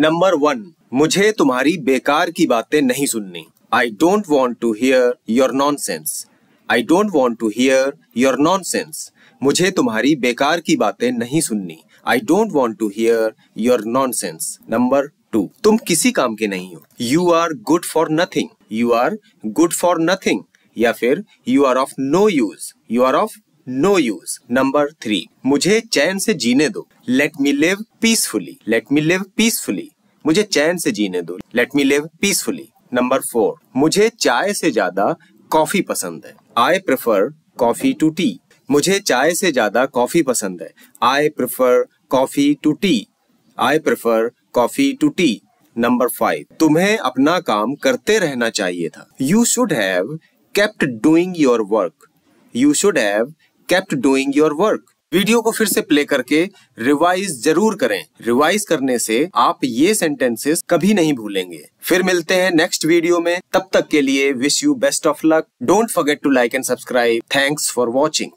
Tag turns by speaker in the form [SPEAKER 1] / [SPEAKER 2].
[SPEAKER 1] number one मुझे तुम्हारी बेकार की बातें नहीं सुननी I don't want to hear your nonsense I don't want to hear your nonsense मुझे तुम्हारी बेकार की बातें नहीं सुननी I don't want to hear your nonsense number two तुम किसी काम के नहीं हो you are good for nothing you are good for nothing या फिर you are of no use you are of no use number three मुझे चैन से जीने दो let me live peacefully let me live peacefully मुझे चैन से जीने दो let me live peacefully number four मुझे चाय से ज्यादा कॉफी पसंद है I prefer coffee to tea मुझे चाय से ज्यादा कॉफी पसंद है I prefer coffee to tea I prefer coffee to tea number five तुम्हें अपना काम करते रहना चाहिए था you should have kept doing your work you should have kept doing your work video को फिर से प्ले करके रिवाइज जरूर करें रिवाइज करने से आप ये सेंटेंसेस कभी नहीं भूलेंगे फिर मिलते हैं नेक्स्ट वीडियो में तब तक के लिए wish you best of luck don't forget to like and subscribe thanks for watching